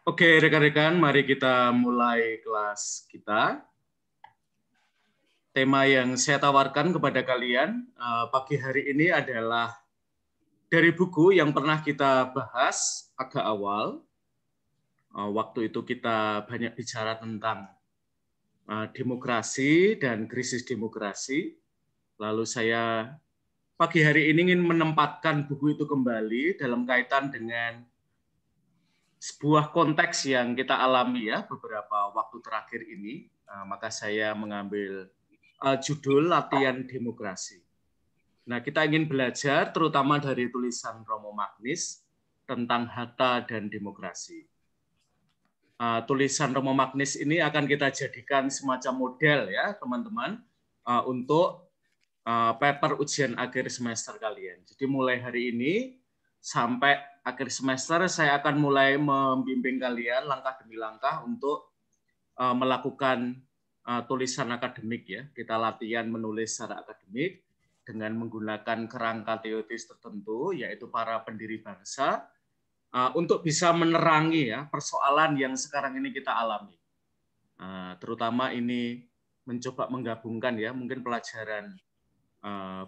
Oke, rekan-rekan, mari kita mulai kelas kita. Tema yang saya tawarkan kepada kalian uh, pagi hari ini adalah dari buku yang pernah kita bahas agak awal. Uh, waktu itu kita banyak bicara tentang uh, demokrasi dan krisis demokrasi. Lalu saya pagi hari ini ingin menempatkan buku itu kembali dalam kaitan dengan sebuah konteks yang kita alami ya beberapa waktu terakhir ini, uh, maka saya mengambil uh, judul latihan demokrasi. Nah, kita ingin belajar terutama dari tulisan Romo Magnis tentang hata dan demokrasi. Uh, tulisan Romo Magnis ini akan kita jadikan semacam model ya, teman-teman, uh, untuk uh, paper ujian akhir semester kalian. Jadi mulai hari ini sampai akhir semester saya akan mulai membimbing kalian langkah demi langkah untuk uh, melakukan uh, tulisan akademik ya. Kita latihan menulis secara akademik dengan menggunakan kerangka teotis tertentu yaitu para pendiri bangsa uh, untuk bisa menerangi ya persoalan yang sekarang ini kita alami. Uh, terutama ini mencoba menggabungkan ya mungkin pelajaran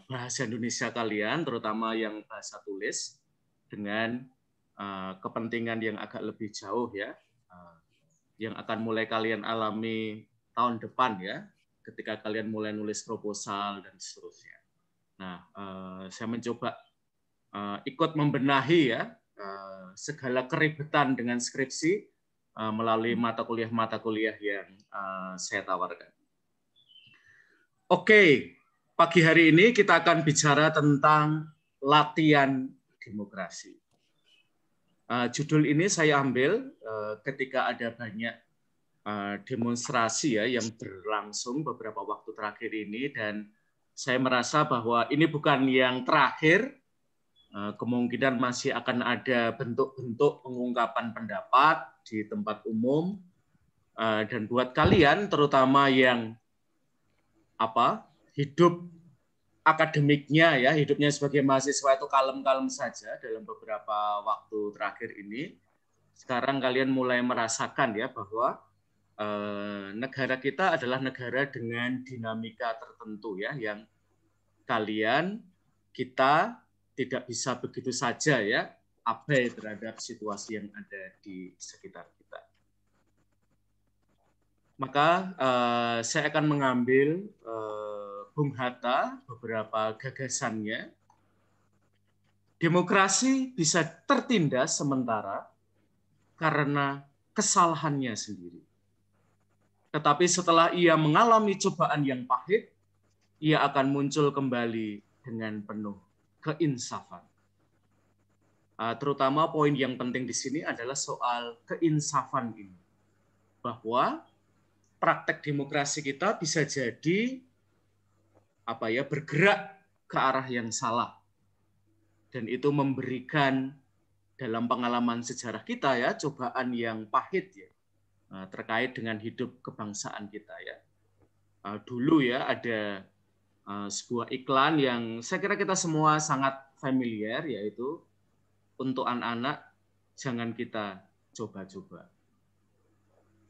bahasa Indonesia kalian terutama yang bahasa tulis dengan uh, kepentingan yang agak lebih jauh ya, uh, yang akan mulai kalian alami tahun depan ya, ketika kalian mulai nulis proposal dan seterusnya. Nah, uh, saya mencoba uh, ikut membenahi ya uh, segala keribetan dengan skripsi uh, melalui mata kuliah-mata kuliah yang uh, saya tawarkan. Oke, okay. pagi hari ini kita akan bicara tentang latihan demokrasi. Uh, judul ini saya ambil uh, ketika ada banyak uh, demonstrasi ya yang berlangsung beberapa waktu terakhir ini dan saya merasa bahwa ini bukan yang terakhir. Uh, kemungkinan masih akan ada bentuk-bentuk pengungkapan pendapat di tempat umum uh, dan buat kalian terutama yang apa hidup akademiknya ya hidupnya sebagai mahasiswa itu kalem-kalem saja dalam beberapa waktu terakhir ini sekarang kalian mulai merasakan ya bahwa eh, negara kita adalah negara dengan dinamika tertentu ya yang kalian kita tidak bisa begitu saja ya abai terhadap situasi yang ada di sekitar kita maka eh, saya akan mengambil eh, Bung Hatta beberapa gagasannya. Demokrasi bisa tertindas sementara karena kesalahannya sendiri. Tetapi setelah ia mengalami cobaan yang pahit, ia akan muncul kembali dengan penuh keinsafan. Ah, terutama poin yang penting di sini adalah soal keinsafan ini. Bahwa praktek demokrasi kita bisa jadi apa ya bergerak ke arah yang salah dan itu memberikan dalam pengalaman sejarah kita ya cobaan yang pahit ya nah, terkait dengan hidup kebangsaan kita ya eh, dulu ya ada eh, sebuah iklan yang saya kira kita semua sangat familiar yaitu untuk anak-anak jangan kita coba-coba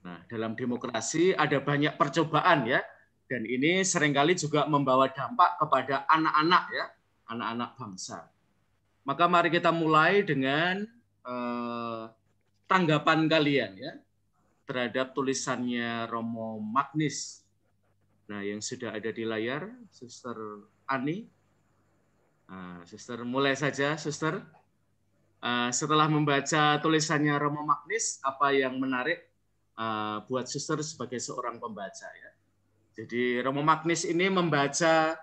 nah dalam demokrasi ada banyak percobaan ya dan ini seringkali juga membawa dampak kepada anak-anak ya, anak-anak bangsa. Maka mari kita mulai dengan eh, tanggapan kalian ya terhadap tulisannya Romo Magnis. Nah, yang sudah ada di layar, Suster Ani. Nah, suster mulai saja, Suster. Uh, setelah membaca tulisannya Romo Magnis, apa yang menarik uh, buat Suster sebagai seorang pembaca ya? Jadi Romo Magnis ini membaca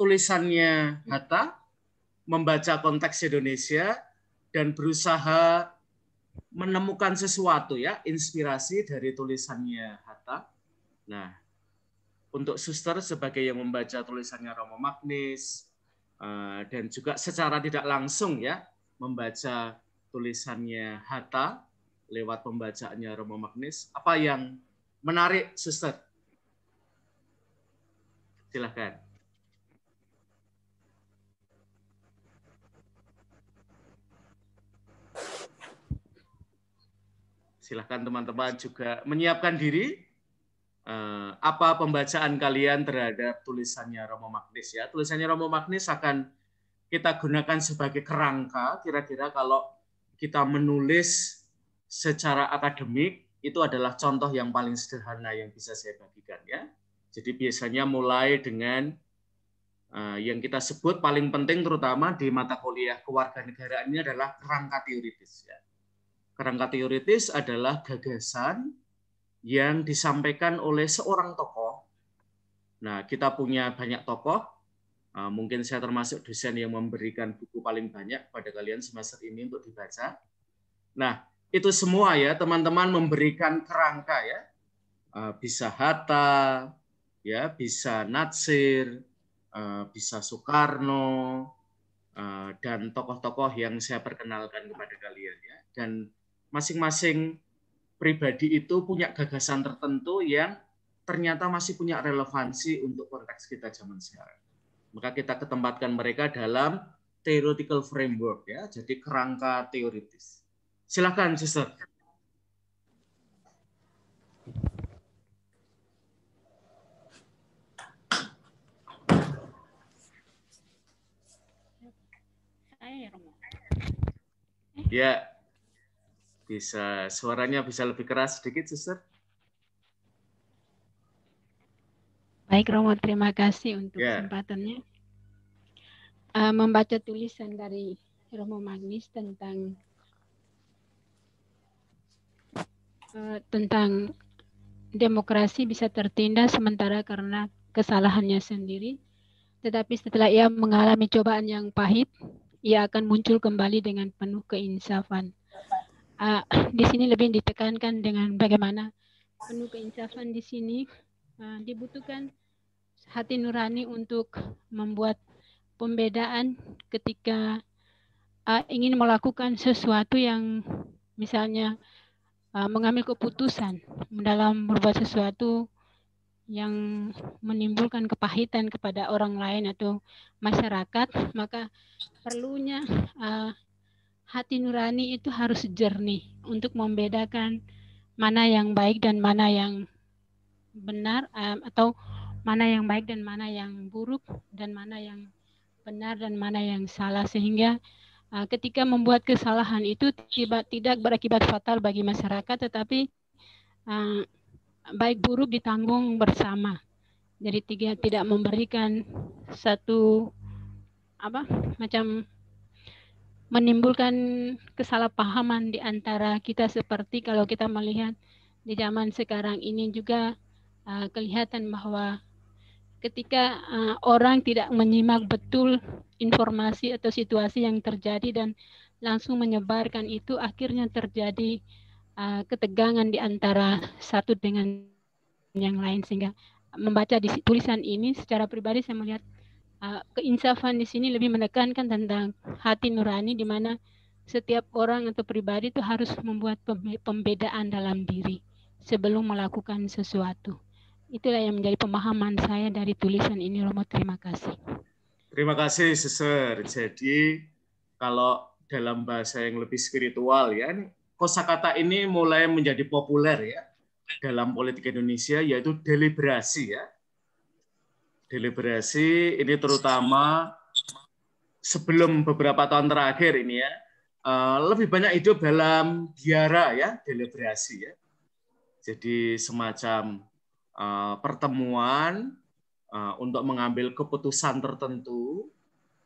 tulisannya Hatta, membaca konteks Indonesia, dan berusaha menemukan sesuatu ya, inspirasi dari tulisannya Hatta. Nah, untuk suster sebagai yang membaca tulisannya Romo Magnis, eh, dan juga secara tidak langsung ya, membaca tulisannya Hatta lewat pembacaannya Romo Magnis, apa yang menarik suster silahkan Silahkan teman-teman juga menyiapkan diri. Eh, apa pembacaan kalian terhadap tulisannya Romo Magnis ya? Tulisannya Romo Magnis akan kita gunakan sebagai kerangka kira-kira kalau kita menulis secara akademik itu adalah contoh yang paling sederhana yang bisa saya bagikan ya. Jadi biasanya mulai dengan eh, yang kita sebut paling penting terutama di mata kuliah kewarganegaraan ini adalah kerangka teoritis. Ya. Kerangka teoritis adalah gagasan yang disampaikan oleh seorang tokoh. Nah, kita punya banyak tokoh. Eh, mungkin saya termasuk dosen yang memberikan buku paling banyak pada kalian semester ini untuk dibaca. Nah, itu semua ya teman-teman memberikan kerangka ya. Eh, bisa Hatta, ya bisa Natsir, eh, bisa Soekarno, eh, dan tokoh-tokoh yang saya perkenalkan kepada kalian ya. Dan masing-masing pribadi itu punya gagasan tertentu yang ternyata masih punya relevansi untuk konteks kita zaman sekarang. Maka kita ketempatkan mereka dalam theoretical framework ya, jadi kerangka teoritis. Silakan, sister. Ya bisa suaranya bisa lebih keras sedikit, Suster. Baik Romo, terima kasih untuk yeah. kesempatannya. Uh, membaca tulisan dari Romo Magnis tentang uh, tentang demokrasi bisa tertindas sementara karena kesalahannya sendiri. Tetapi setelah ia mengalami cobaan yang pahit, ia akan muncul kembali dengan penuh keinsafan. Uh, di sini lebih ditekankan dengan bagaimana penuh keinsafan di sini uh, dibutuhkan hati nurani untuk membuat pembedaan ketika uh, ingin melakukan sesuatu yang misalnya uh, mengambil keputusan dalam berbuat sesuatu yang menimbulkan kepahitan kepada orang lain atau masyarakat, maka perlunya uh, hati nurani itu harus jernih untuk membedakan mana yang baik dan mana yang benar um, atau mana yang baik dan mana yang buruk dan mana yang benar dan mana yang salah sehingga uh, ketika membuat kesalahan itu tiba tidak berakibat fatal bagi masyarakat tetapi uh, baik buruk ditanggung bersama. Jadi tiga tidak memberikan satu apa macam menimbulkan kesalahpahaman di antara kita seperti kalau kita melihat di zaman sekarang ini juga uh, kelihatan bahwa ketika uh, orang tidak menyimak betul informasi atau situasi yang terjadi dan langsung menyebarkan itu akhirnya terjadi uh, ketegangan di antara satu dengan yang lain sehingga membaca di tulisan ini secara pribadi saya melihat uh, keinsafan di sini lebih menekankan tentang hati nurani di mana setiap orang atau pribadi itu harus membuat pembedaan dalam diri sebelum melakukan sesuatu. Itulah yang menjadi pemahaman saya dari tulisan ini, Romo. Terima kasih. Terima kasih, seser Jadi, kalau dalam bahasa yang lebih spiritual ya, kosakata ini mulai menjadi populer ya dalam politik Indonesia yaitu deliberasi ya. Deliberasi ini terutama sebelum beberapa tahun terakhir ini ya eh, lebih banyak hidup dalam biara ya deliberasi ya. Jadi semacam eh, pertemuan eh, untuk mengambil keputusan tertentu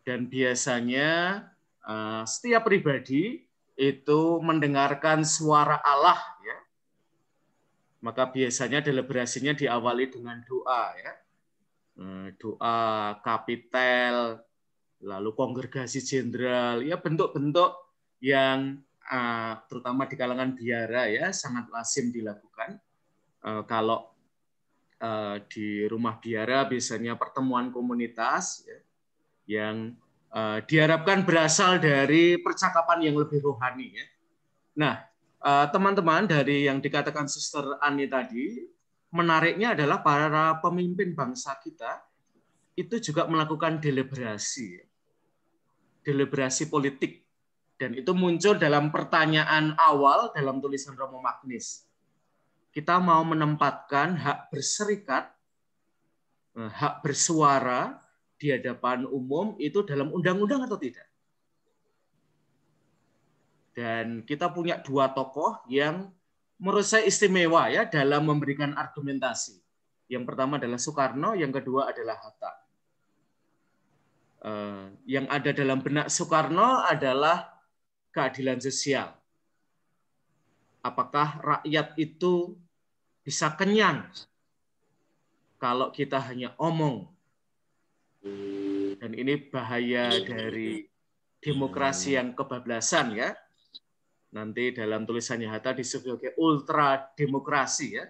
dan biasanya setiap pribadi itu mendengarkan suara Allah ya. Maka biasanya deliberasinya diawali dengan doa ya. Eh, doa kapitel, lalu kongregasi jenderal, ya bentuk-bentuk yang eh, terutama di kalangan biara ya sangat lazim dilakukan. Eh, kalau di rumah biara biasanya pertemuan komunitas ya, yang Eh, diharapkan berasal dari percakapan yang lebih rohani ya. Nah, eh, teman-teman dari yang dikatakan Suster Ani tadi, menariknya adalah para pemimpin bangsa kita itu juga melakukan deliberasi. Ya. Deliberasi politik dan itu muncul dalam pertanyaan awal dalam tulisan Romo Magnis. Kita mau menempatkan hak berserikat, eh, hak bersuara di hadapan umum itu dalam undang-undang atau tidak. Dan kita punya dua tokoh yang menurut saya istimewa ya dalam memberikan argumentasi. Yang pertama adalah Soekarno, yang kedua adalah Hatta. Eh, yang ada dalam benak Soekarno adalah keadilan sosial. Apakah rakyat itu bisa kenyang kalau kita hanya omong dan ini bahaya dari demokrasi yang kebablasan ya. Nanti dalam tulisannya Hatta disebut sebagai ultra demokrasi ya.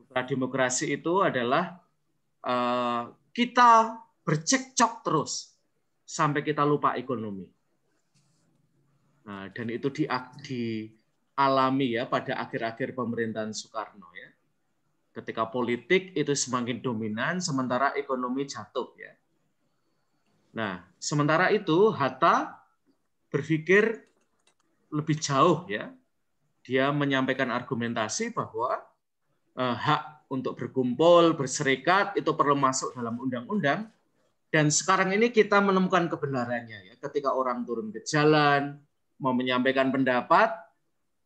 Ultra demokrasi itu adalah uh, kita bercekcok terus sampai kita lupa ekonomi. Nah, dan itu di, di alami ya pada akhir-akhir pemerintahan Soekarno ya ketika politik itu semakin dominan sementara ekonomi jatuh ya. Nah, sementara itu Hatta berpikir lebih jauh ya. Dia menyampaikan argumentasi bahwa eh, hak untuk berkumpul, berserikat itu perlu masuk dalam undang-undang dan sekarang ini kita menemukan kebenarannya ya. Ketika orang turun ke jalan mau menyampaikan pendapat,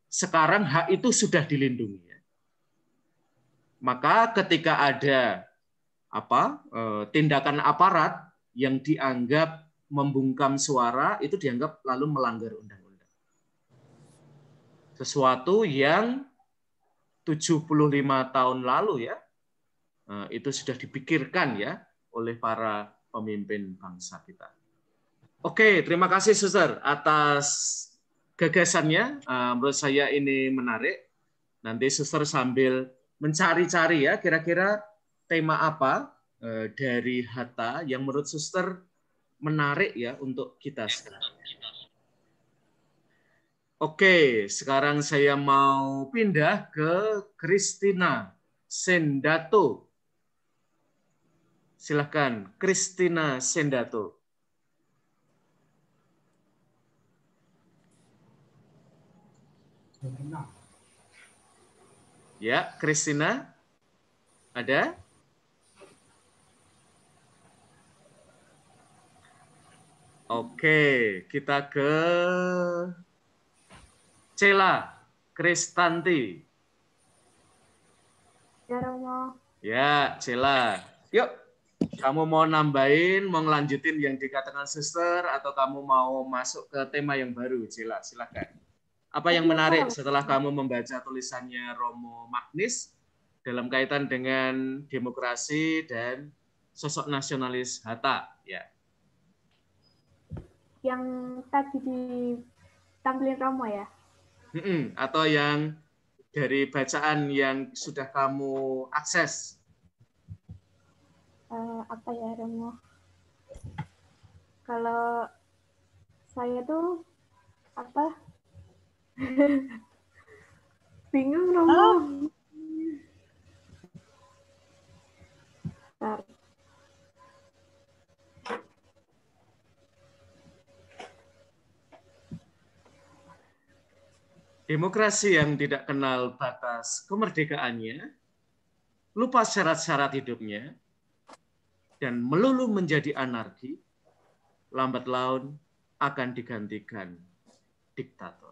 sekarang hak itu sudah dilindungi ya. Maka ketika ada apa eh, tindakan aparat yang dianggap membungkam suara itu dianggap lalu melanggar undang-undang. Sesuatu yang 75 tahun lalu ya eh, itu sudah dipikirkan ya oleh para pemimpin bangsa kita. Oke, terima kasih Suster atas gagasannya. Eh, menurut saya ini menarik. Nanti Suster sambil mencari-cari ya kira-kira tema apa eh, dari Hatta yang menurut suster menarik ya untuk kita sekarang. Oke, sekarang saya mau pindah ke Kristina Sendato. Silahkan, Kristina Sendato. Ya, Christina. Ada? Oke, kita ke Cela Kristanti. Ya, Romo. Ya, Cela. Yuk, kamu mau nambahin, mau ngelanjutin yang dikatakan suster, atau kamu mau masuk ke tema yang baru? Cela, silakan. Apa yang menarik setelah kamu membaca tulisannya Romo Magnis dalam kaitan dengan demokrasi dan sosok nasionalis Hatta ya. Yang tadi ditampilin Romo ya. Atau yang dari bacaan yang sudah kamu akses? Eh, apa ya Romo? Kalau saya tuh apa Bingung Romo. Demokrasi yang tidak kenal batas kemerdekaannya, lupa syarat-syarat hidupnya, dan melulu menjadi anarki, lambat laun akan digantikan diktator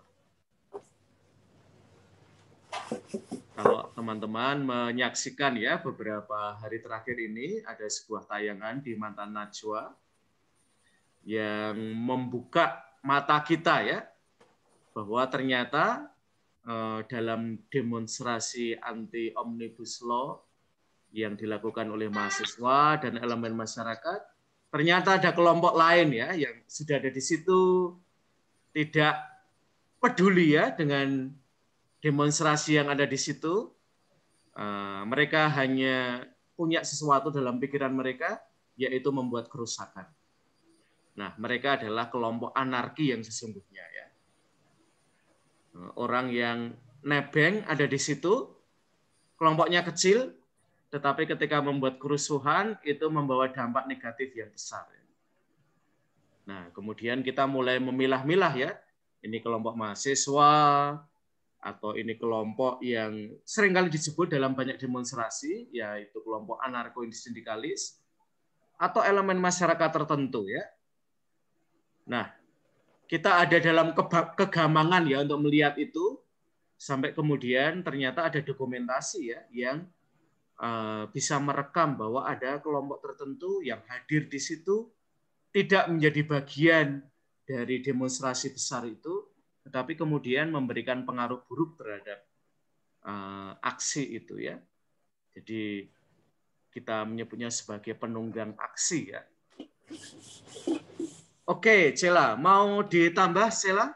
kalau teman-teman menyaksikan ya beberapa hari terakhir ini ada sebuah tayangan di Mantan Najwa yang membuka mata kita ya bahwa ternyata eh, dalam demonstrasi anti omnibus law yang dilakukan oleh mahasiswa dan elemen masyarakat ternyata ada kelompok lain ya yang sudah ada di situ tidak peduli ya dengan demonstrasi yang ada di situ. Eh, mereka hanya punya sesuatu dalam pikiran mereka, yaitu membuat kerusakan. Nah, mereka adalah kelompok anarki yang sesungguhnya ya. Eh, orang yang nebeng ada di situ, kelompoknya kecil, tetapi ketika membuat kerusuhan itu membawa dampak negatif yang besar. Ya. Nah, kemudian kita mulai memilah-milah ya. Ini kelompok mahasiswa, atau ini kelompok yang seringkali disebut dalam banyak demonstrasi, yaitu kelompok anarko sindikalis atau elemen masyarakat tertentu ya. Nah, kita ada dalam kegamangan ya untuk melihat itu sampai kemudian ternyata ada dokumentasi ya yang eh, bisa merekam bahwa ada kelompok tertentu yang hadir di situ tidak menjadi bagian dari demonstrasi besar itu tetapi kemudian memberikan pengaruh buruk terhadap uh, aksi itu ya. Jadi kita menyebutnya sebagai penunggang aksi ya. Oke, Cela, mau ditambah Cela?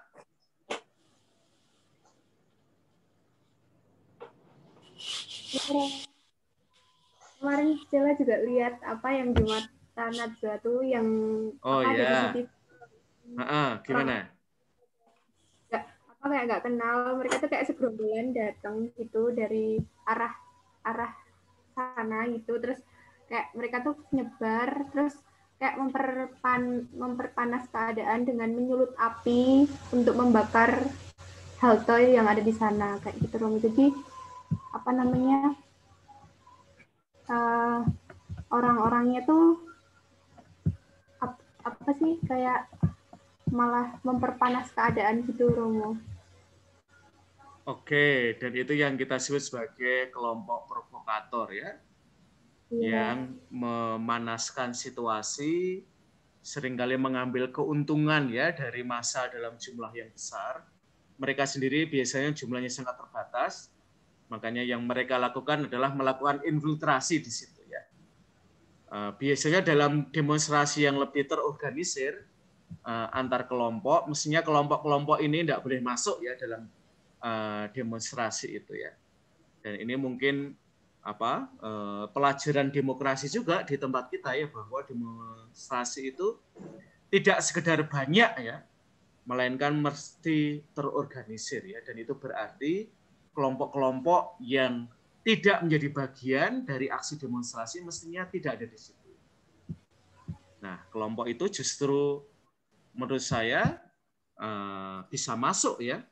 Kemarin Cela juga lihat apa yang Jumat Tanat Batu yang oh, apa yeah. Uh -uh, gimana? oh, kayak nggak kenal mereka tuh kayak segerombolan datang gitu dari arah arah sana gitu terus kayak mereka tuh nyebar terus kayak memperpan memperpanas keadaan dengan menyulut api untuk membakar halte yang ada di sana kayak gitu Romi jadi apa namanya uh, orang-orangnya tuh apa sih kayak malah memperpanas keadaan gitu Romo Oke, dan itu yang kita sebut sebagai kelompok provokator ya, ya. yang memanaskan situasi, seringkali mengambil keuntungan ya dari masa dalam jumlah yang besar. Mereka sendiri biasanya jumlahnya sangat terbatas, makanya yang mereka lakukan adalah melakukan infiltrasi di situ ya. Eh, biasanya dalam demonstrasi yang lebih terorganisir eh, antar kelompok, mestinya kelompok-kelompok ini tidak boleh masuk ya dalam Eh, demonstrasi itu ya. Dan ini mungkin apa eh, pelajaran demokrasi juga di tempat kita ya bahwa demonstrasi itu tidak sekedar banyak ya, melainkan mesti terorganisir ya. Dan itu berarti kelompok-kelompok yang tidak menjadi bagian dari aksi demonstrasi mestinya tidak ada di situ. Nah, kelompok itu justru menurut saya eh, bisa masuk ya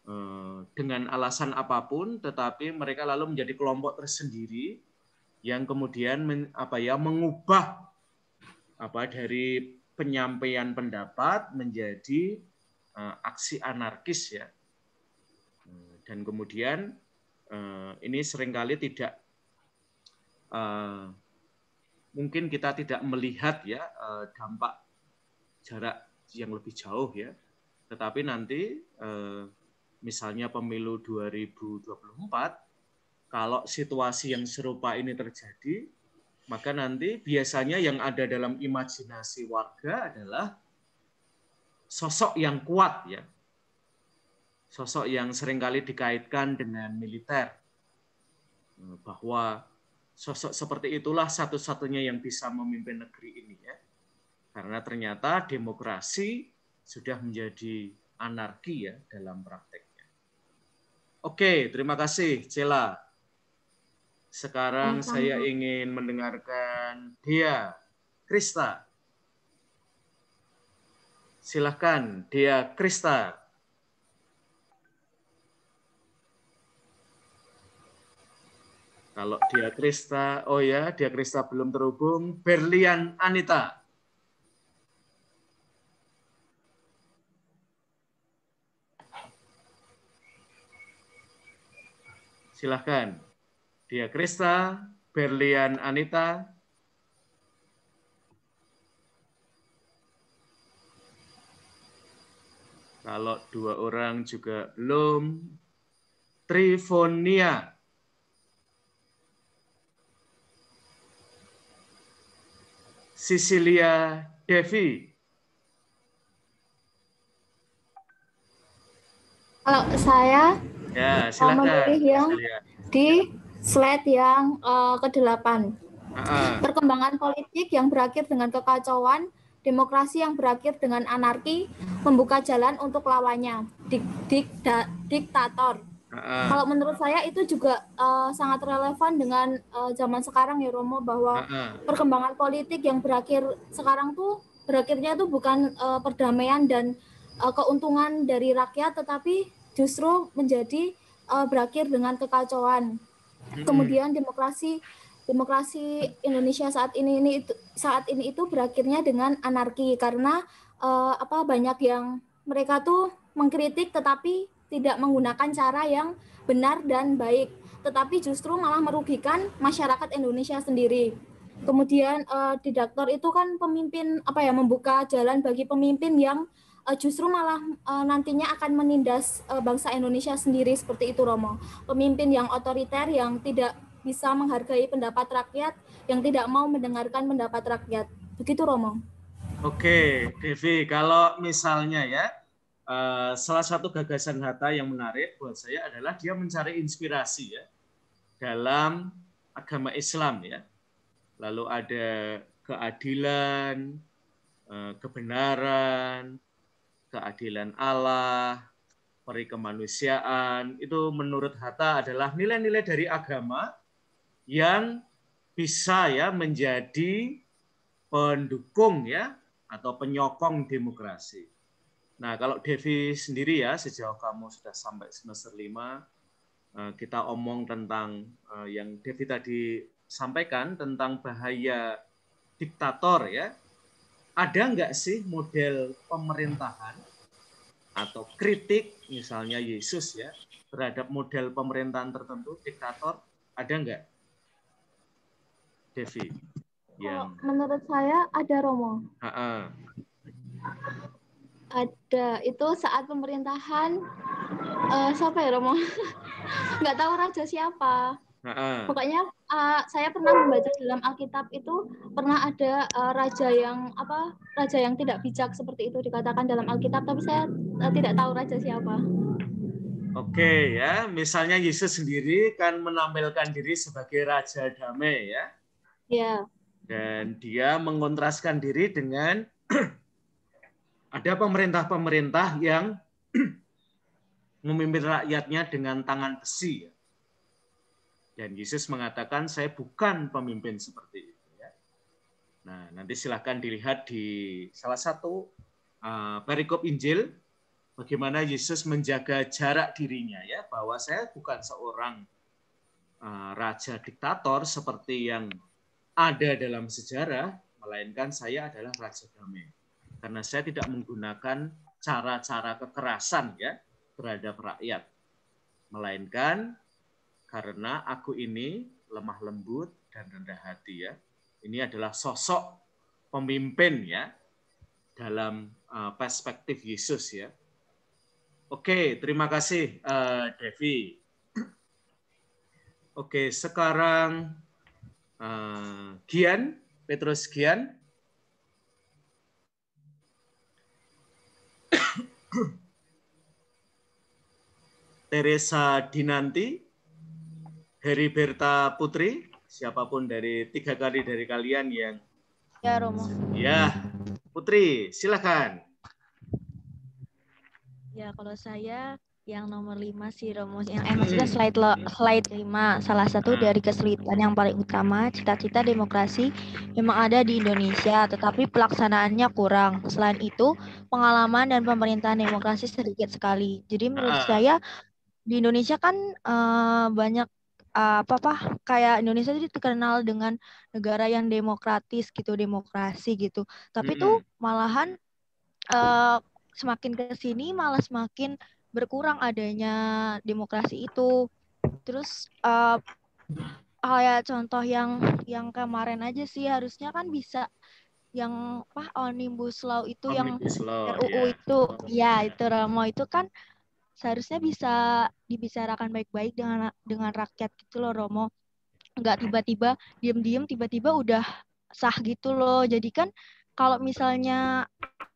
Eh, dengan alasan apapun tetapi mereka lalu menjadi kelompok tersendiri yang kemudian men, apa ya mengubah apa dari penyampaian pendapat menjadi uh, aksi anarkis ya eh, dan kemudian uh, ini seringkali tidak uh, mungkin kita tidak melihat ya uh, dampak jarak yang lebih jauh ya tetapi nanti uh, misalnya pemilu 2024, kalau situasi yang serupa ini terjadi, maka nanti biasanya yang ada dalam imajinasi warga adalah sosok yang kuat ya. Sosok yang seringkali dikaitkan dengan militer. Eh, bahwa sosok seperti itulah satu-satunya yang bisa memimpin negeri ini ya. Karena ternyata demokrasi sudah menjadi anarki ya dalam praktek. Oke, terima kasih Cela. Sekarang saya ingin mendengarkan dia, Krista. Silahkan, dia Krista. Kalau dia Krista, oh ya, dia Krista belum terhubung. Berlian Anita. Silahkan. Dia Krista, Berlian Anita. Kalau dua orang juga belum. Trifonia. Sicilia Devi. Kalau saya Ya, silakan. Memilih yang di slide yang uh, eh, ke-8. Perkembangan politik yang berakhir dengan kekacauan, demokrasi yang berakhir dengan anarki, membuka jalan untuk lawannya, dik, dik, diktator. -uh. Kalau menurut saya itu juga uh, sangat relevan dengan uh, zaman sekarang ya Romo bahwa uh -uh. perkembangan politik yang berakhir sekarang tuh berakhirnya tuh bukan uh, perdamaian dan uh, keuntungan dari rakyat tetapi justru menjadi uh, berakhir dengan kekacauan. Hmm. Kemudian demokrasi demokrasi Indonesia saat ini ini itu saat ini itu berakhirnya dengan anarki karena uh, apa banyak yang mereka tuh mengkritik tetapi tidak menggunakan cara yang benar dan baik tetapi justru malah merugikan masyarakat Indonesia sendiri. Kemudian uh, eh, didaktor itu kan pemimpin apa ya membuka jalan bagi pemimpin yang uh, justru malah uh, nantinya akan menindas uh, bangsa Indonesia sendiri seperti itu Romo. Pemimpin yang otoriter yang tidak bisa menghargai pendapat rakyat, yang tidak mau mendengarkan pendapat rakyat. Begitu Romo. Oke, Devi, kalau misalnya ya uh, salah satu gagasan Hatta yang menarik buat saya adalah dia mencari inspirasi ya dalam agama Islam ya. Lalu ada keadilan, kebenaran, keadilan Allah, peri kemanusiaan, itu menurut Hatta adalah nilai-nilai dari agama yang bisa ya menjadi pendukung ya atau penyokong demokrasi. Nah, kalau Devi sendiri ya sejauh kamu sudah sampai semester lima eh, kita omong tentang eh, yang Devi tadi sampaikan tentang bahaya diktator ya ada nggak sih model pemerintahan atau kritik misalnya Yesus ya terhadap model pemerintahan tertentu diktator ada nggak Devi yang oh, menurut saya ada Romo ha -ha. ada itu saat pemerintahan uh, siapa ya Romo nggak tahu raja siapa ha -ha. pokoknya uh, saya pernah membaca dalam Alkitab itu pernah ada uh, raja yang apa raja yang tidak bijak seperti itu dikatakan dalam Alkitab tapi saya uh, tidak tahu raja siapa. Oke ya, misalnya Yesus sendiri kan menampilkan diri sebagai raja damai ya. Iya. Dan dia mengontraskan diri dengan ada pemerintah-pemerintah yang memimpin rakyatnya dengan tangan besi ya dan Yesus mengatakan, saya bukan pemimpin seperti itu. Ya. Nah, nanti silahkan dilihat di salah satu uh, perikop Injil, bagaimana Yesus menjaga jarak dirinya ya, bahwa saya bukan seorang uh, raja diktator seperti yang ada dalam sejarah, melainkan saya adalah raja damai. Karena saya tidak menggunakan cara-cara kekerasan ya terhadap rakyat, melainkan karena aku ini lemah lembut dan rendah hati ya. Ini adalah sosok pemimpin ya dalam eh, perspektif Yesus ya. Oke, terima kasih eh, Devi. Oke, sekarang uh, Gian, Petrus Gian. Teresa Dinanti. Berta Putri, siapapun dari tiga kali dari kalian yang Ya, Romo. Ya, Putri, silakan. Ya, kalau saya yang nomor lima sih Romo, yang eh, maksudnya hmm. slide lo, slide lima salah satu hmm. dari kesulitan yang paling utama cita-cita demokrasi memang ada di Indonesia, tetapi pelaksanaannya kurang. Selain itu, pengalaman dan pemerintahan demokrasi sedikit sekali. Jadi menurut ah. saya di Indonesia kan uh, banyak Eh, apa apa kayak Indonesia jadi terkenal dengan negara yang demokratis gitu demokrasi gitu tapi mm-hmm. tuh malahan uh, semakin ke sini malah semakin berkurang adanya demokrasi itu terus uh, kayak contoh yang yang kemarin aja sih harusnya kan bisa yang apa omnibus law itu omnibus yang law, RUU yeah. itu ya yeah. itu Romo itu kan seharusnya bisa dibicarakan baik-baik dengan dengan rakyat gitu loh Romo nggak tiba-tiba diem-diem tiba-tiba udah sah gitu loh jadi kan kalau misalnya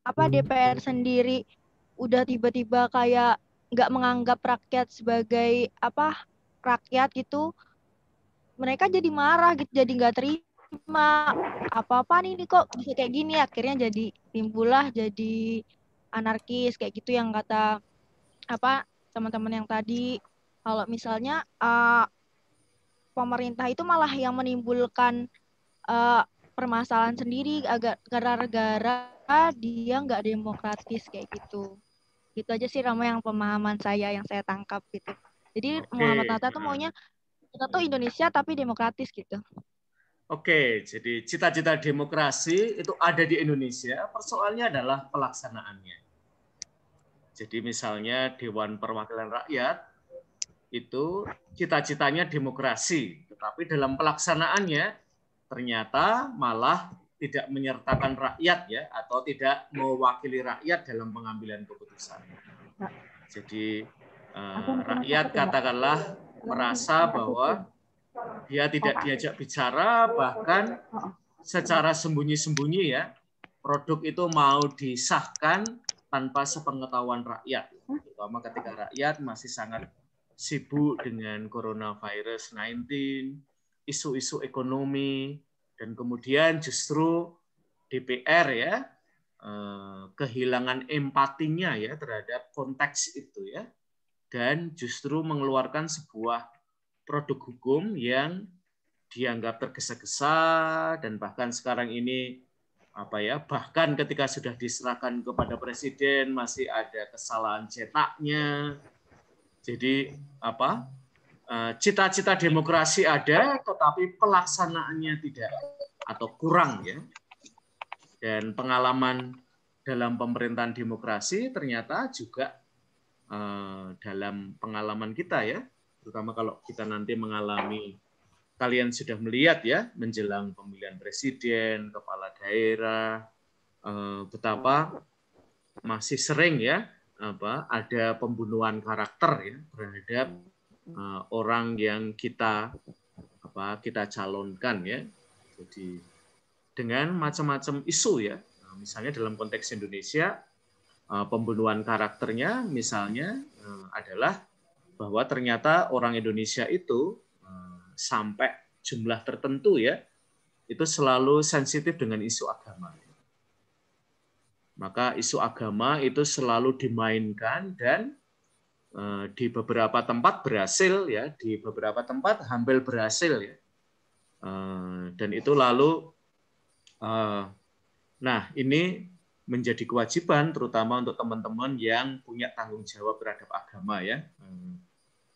apa DPR sendiri udah tiba-tiba kayak nggak menganggap rakyat sebagai apa rakyat gitu mereka jadi marah gitu jadi nggak terima apa-apa nih, nih kok bisa kayak gini akhirnya jadi timbullah jadi anarkis kayak gitu yang kata apa teman-teman yang tadi kalau misalnya uh, pemerintah itu malah yang menimbulkan uh, permasalahan sendiri agak gara-gara dia nggak demokratis kayak gitu gitu aja sih ramai yang pemahaman saya yang saya tangkap gitu jadi okay. Muhammad Hatta tuh maunya kita tuh Indonesia tapi demokratis gitu Oke, jadi cita-cita demokrasi itu ada di Indonesia. Persoalannya adalah pelaksanaannya. Jadi misalnya Dewan Perwakilan Rakyat itu cita-citanya demokrasi, tetapi dalam pelaksanaannya ternyata malah tidak menyertakan rakyat ya atau tidak mewakili rakyat dalam pengambilan keputusan. Jadi eh, rakyat katakanlah merasa bahwa dia tidak diajak bicara bahkan oh, oh. secara sembunyi-sembunyi ya produk itu mau disahkan tanpa sepengetahuan rakyat, terutama ketika rakyat masih sangat sibuk dengan coronavirus 19, isu-isu ekonomi, dan kemudian justru DPR ya eh, kehilangan empatinya ya terhadap konteks itu ya dan justru mengeluarkan sebuah produk hukum yang dianggap tergesa-gesa dan bahkan sekarang ini apa ya bahkan ketika sudah diserahkan kepada presiden masih ada kesalahan cetaknya jadi apa eh, cita-cita demokrasi ada tetapi pelaksanaannya tidak atau kurang ya dan pengalaman dalam pemerintahan demokrasi ternyata juga eh, dalam pengalaman kita ya terutama kalau kita nanti mengalami kalian sudah melihat ya menjelang pemilihan presiden, kepala daerah, eh, betapa masih sering ya apa ada pembunuhan karakter ya terhadap eh, orang yang kita apa kita calonkan ya. Jadi dengan macam-macam isu ya. Eh, misalnya dalam konteks Indonesia pembunuhan karakternya misalnya adalah bahwa ternyata orang Indonesia itu sampai jumlah tertentu ya, itu selalu sensitif dengan isu agama. Maka isu agama itu selalu dimainkan dan eh, di beberapa tempat berhasil ya, di beberapa tempat hampir berhasil ya. Eh, dan itu lalu eh, nah, ini menjadi kewajiban terutama untuk teman-teman yang punya tanggung jawab terhadap agama ya.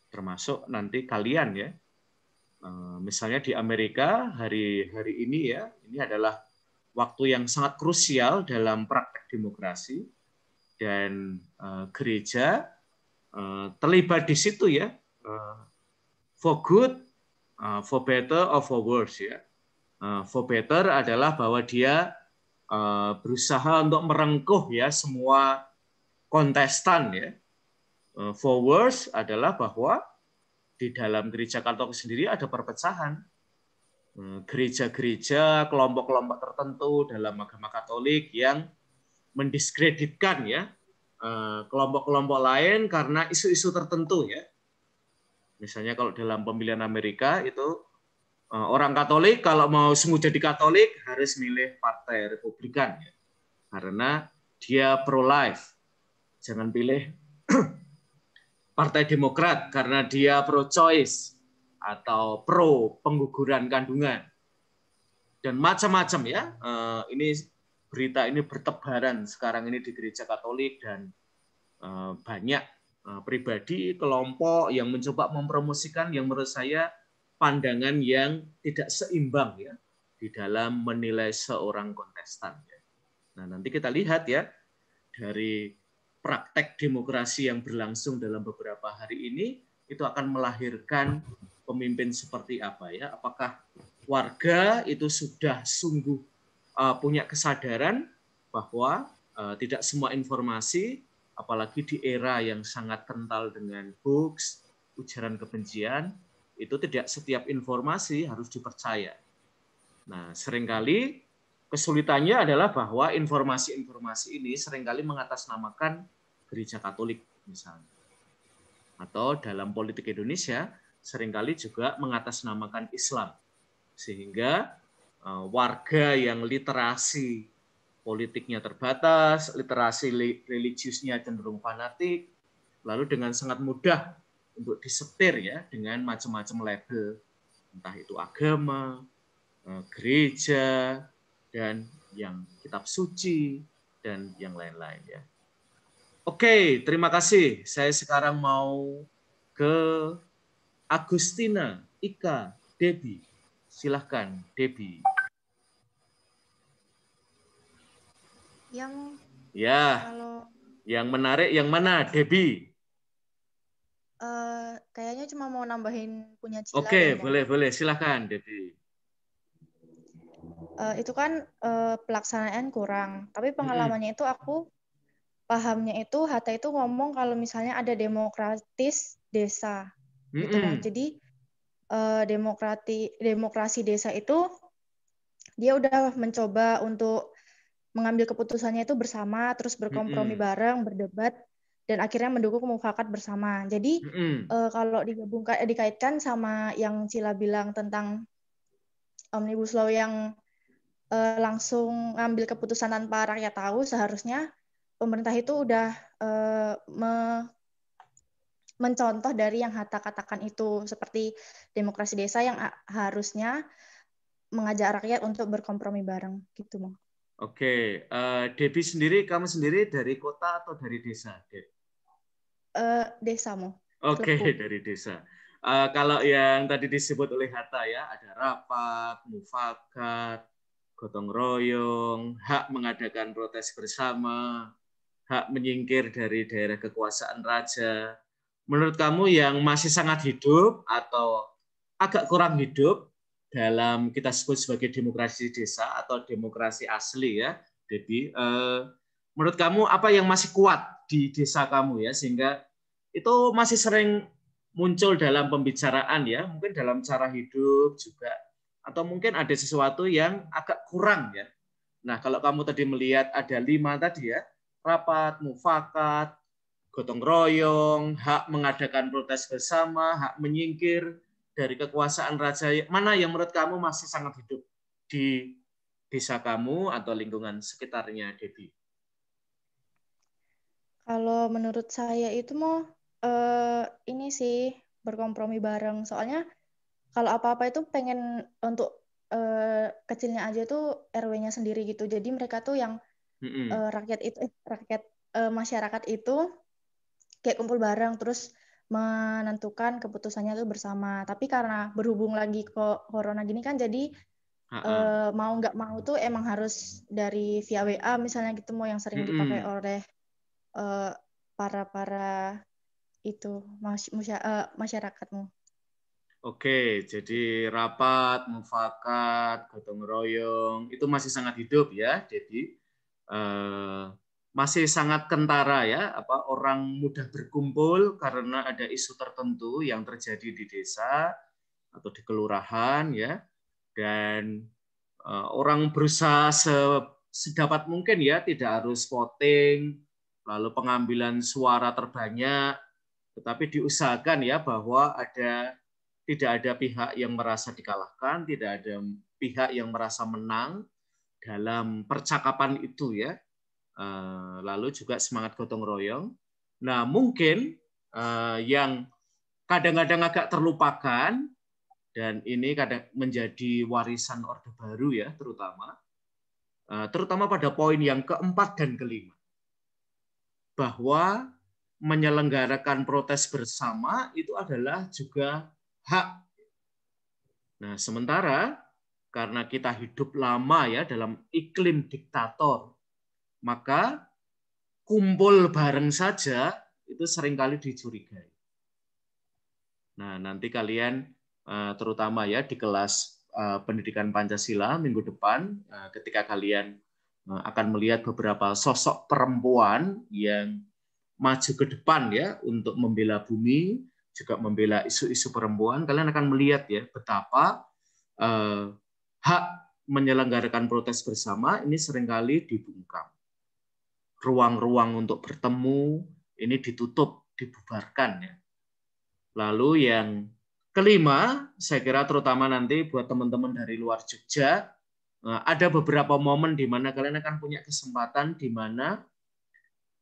Termasuk nanti kalian ya Eh, misalnya di Amerika hari hari ini ya ini adalah waktu yang sangat krusial dalam praktek demokrasi dan eh, gereja eh, terlibat di situ ya for good for better or for worse ya for better adalah bahwa dia berusaha untuk merengkuh ya semua kontestan ya for worse adalah bahwa di dalam gereja Katolik sendiri ada perpecahan. Hmm, gereja-gereja, kelompok-kelompok tertentu dalam agama Katolik yang mendiskreditkan ya eh, kelompok-kelompok lain karena isu-isu tertentu ya. Misalnya kalau dalam pemilihan Amerika itu eh, orang Katolik kalau mau semu jadi Katolik harus milih partai Republikan ya. Karena dia pro life. Jangan pilih Partai Demokrat karena dia pro choice atau pro pengguguran kandungan dan macam-macam ya. Eh, ini berita ini bertebaran sekarang ini di gereja Katolik dan eh, banyak eh, pribadi, kelompok yang mencoba mempromosikan yang menurut saya pandangan yang tidak seimbang ya di dalam menilai seorang kontestan. Ya. Nah nanti kita lihat ya dari praktek demokrasi yang berlangsung dalam beberapa hari ini itu akan melahirkan pemimpin seperti apa ya? Apakah warga itu sudah sungguh uh, punya kesadaran bahwa uh, tidak semua informasi, apalagi di era yang sangat kental dengan hoax, ujaran kebencian, itu tidak setiap informasi harus dipercaya. Nah, seringkali kesulitannya adalah bahwa informasi-informasi ini seringkali mengatasnamakan gereja Katolik misalnya. Atau dalam politik Indonesia seringkali juga mengatasnamakan Islam. Sehingga eh, warga yang literasi politiknya terbatas, literasi religiusnya cenderung fanatik, lalu dengan sangat mudah untuk disetir ya dengan macam-macam label entah itu agama, eh, gereja dan yang kitab suci dan yang lain-lain ya. Oke, terima kasih. Saya sekarang mau ke Agustina, Ika, Debi. Silahkan, Debi. Yang ya. Kalau yang menarik yang mana, Debi? Uh, kayaknya cuma mau nambahin punya Cila. Oke, ya. boleh, boleh. Silahkan, Debi. Uh, itu kan uh, eh, pelaksanaan kurang, tapi pengalamannya hmm. itu aku pahamnya itu Hatta itu ngomong kalau misalnya ada demokratis desa mm-hmm. gitu kan. Jadi uh, demokrati demokrasi desa itu dia udah mencoba untuk mengambil keputusannya itu bersama, terus berkompromi mm-hmm. bareng, berdebat dan akhirnya mendukung mufakat bersama. Jadi mm-hmm. uh, kalau digabungkan eh, dikaitkan sama yang Cila bilang tentang omnibus law yang eh, langsung ngambil keputusan tanpa rakyat tahu, seharusnya pemerintah itu udah uh, me mencontoh dari yang Hatta katakan itu seperti demokrasi desa yang harusnya mengajak rakyat untuk berkompromi bareng gitu mau. Oke, uh, eh, Devi sendiri kamu sendiri dari kota atau dari desa, Dev? Uh, eh, desa mau. Oke, okay, dari desa. Uh, kalau yang tadi disebut oleh Hatta ya, ada rapat, mufakat, gotong royong, hak mengadakan protes bersama, hak menyingkir dari daerah kekuasaan raja. Menurut kamu yang masih sangat hidup atau agak kurang hidup dalam kita sebut sebagai demokrasi desa atau demokrasi asli ya, Jadi Eh, menurut kamu apa yang masih kuat di desa kamu ya sehingga itu masih sering muncul dalam pembicaraan ya, mungkin dalam cara hidup juga atau mungkin ada sesuatu yang agak kurang ya. Nah, kalau kamu tadi melihat ada lima tadi ya, rapat, mufakat, gotong royong, hak mengadakan protes bersama, hak menyingkir dari kekuasaan raja. Mana yang menurut kamu masih sangat hidup di desa kamu atau lingkungan sekitarnya, Devi Kalau menurut saya itu mau uh, eh, ini sih berkompromi bareng. Soalnya kalau apa-apa itu pengen untuk uh, kecilnya aja tuh RW-nya sendiri gitu. Jadi mereka tuh yang mm-hmm. uh, rakyat itu eh, rakyat uh, masyarakat itu kayak kumpul bareng terus menentukan keputusannya itu bersama. Tapi karena berhubung lagi ke corona gini kan jadi uh-uh. uh, mau nggak mau tuh emang harus dari via WA misalnya gitu mau yang sering dipakai mm-hmm. oleh uh, para para itu mas, musya, uh, masyarakatmu. Oke, jadi rapat, mufakat, gotong royong itu masih sangat hidup ya, jadi Eh, masih sangat kentara ya apa orang mudah berkumpul karena ada isu tertentu yang terjadi di desa atau di kelurahan ya dan eh, orang berusaha se sedapat mungkin ya tidak harus voting lalu pengambilan suara terbanyak tetapi diusahakan ya bahwa ada tidak ada pihak yang merasa dikalahkan tidak ada pihak yang merasa menang dalam percakapan itu ya. Eh, lalu juga semangat gotong royong. Nah mungkin eh, yang kadang-kadang agak terlupakan dan ini kadang menjadi warisan Orde Baru ya terutama eh, terutama pada poin yang keempat dan kelima bahwa menyelenggarakan protes bersama itu adalah juga hak. Nah, sementara karena kita hidup lama ya dalam iklim diktator, maka kumpul bareng saja itu seringkali dicurigai. Nah, nanti kalian eh, terutama ya di kelas eh, pendidikan Pancasila minggu depan eh, ketika kalian akan melihat beberapa sosok perempuan yang maju ke depan ya untuk membela bumi, juga membela isu-isu perempuan, kalian akan melihat ya betapa hak menyelenggarakan protes bersama ini seringkali dibungkam. Ruang-ruang untuk bertemu ini ditutup, dibubarkan ya. Lalu yang kelima, saya kira terutama nanti buat teman-teman dari luar Jogja, eh, ada beberapa momen di mana kalian akan punya kesempatan di mana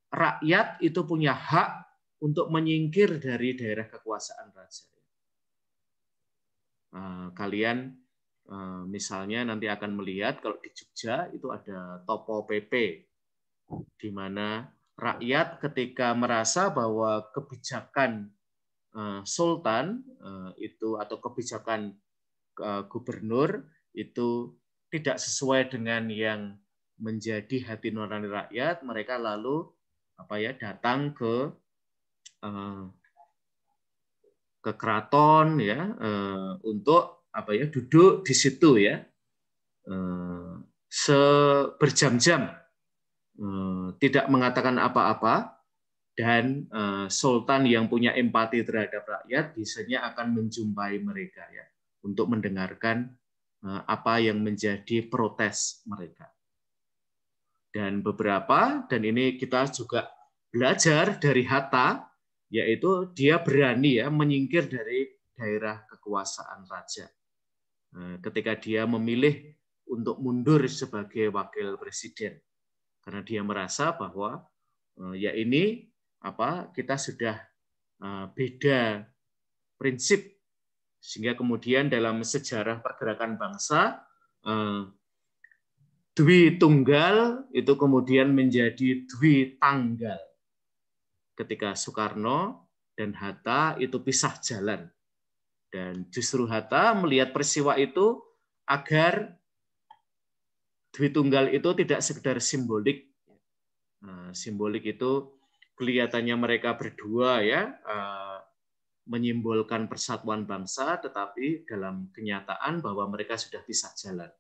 rakyat itu punya hak untuk menyingkir dari daerah kekuasaan raja. Eh, kalian Eh, misalnya nanti akan melihat kalau di Jogja itu ada Topo PP di mana rakyat ketika merasa bahwa kebijakan eh, sultan eh, itu atau kebijakan gubernur itu tidak sesuai dengan yang menjadi hati nurani rakyat, mereka lalu apa ya datang ke ke keraton ya untuk apa ya duduk di situ ya eh, seberjam-jam eh, tidak mengatakan apa-apa dan eh, sultan yang punya empati terhadap rakyat biasanya akan menjumpai mereka ya untuk mendengarkan apa yang menjadi protes mereka dan beberapa dan ini kita juga belajar dari Hatta yaitu dia berani ya menyingkir dari daerah kekuasaan raja Eh, ketika dia memilih untuk mundur sebagai wakil presiden karena dia merasa bahwa eh, ya ini apa kita sudah eh, beda prinsip sehingga kemudian dalam sejarah pergerakan bangsa Dwi Tunggal itu kemudian menjadi Dwi Tanggal ketika Soekarno dan Hatta itu pisah jalan dan justru Hatta melihat peristiwa itu agar Dwi Tunggal itu tidak sekedar simbolik. Nah, simbolik itu kelihatannya mereka berdua ya eh, menyimbolkan persatuan bangsa, tetapi dalam kenyataan bahwa mereka sudah pisah jalan.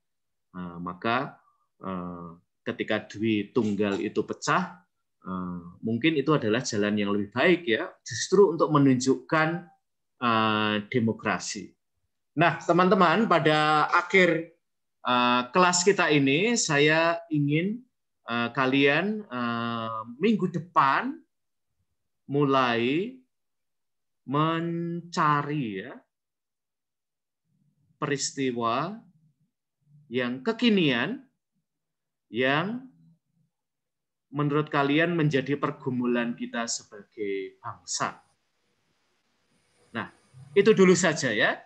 Nah, maka eh, ketika Dwi Tunggal itu pecah, eh, mungkin itu adalah jalan yang lebih baik ya, justru untuk menunjukkan Eh, demokrasi. Nah, teman-teman, pada akhir eh, kelas kita ini saya ingin eh, kalian minggu depan mulai mencari ya peristiwa yang kekinian yang menurut kalian menjadi pergumulan kita sebagai bangsa. Itu dulu saja ya.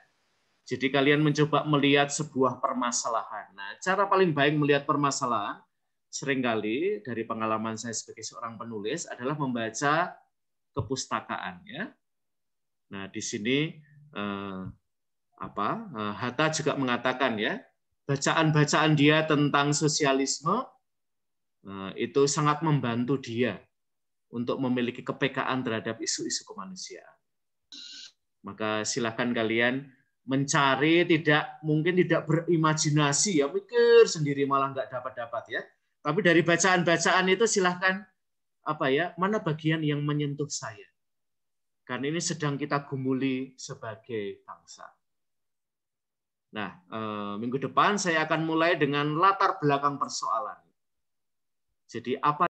Jadi kalian mencoba melihat sebuah permasalahan. Nah, cara paling baik melihat permasalahan seringkali dari pengalaman saya sebagai seorang penulis adalah membaca kepustakaan ya. Nah, di sini eh, apa? Eh, Hatta juga mengatakan ya, bacaan-bacaan dia tentang sosialisme eh, itu sangat membantu dia untuk memiliki kepekaan terhadap isu-isu kemanusiaan. Maka silahkan kalian mencari, tidak mungkin tidak berimajinasi ya, mikir sendiri malah nggak dapat-dapat ya. Tapi dari bacaan-bacaan itu silahkan apa ya, mana bagian yang menyentuh saya. Karena ini sedang kita gumuli sebagai bangsa. Nah, eh, minggu depan saya akan mulai dengan latar belakang persoalan. Jadi apa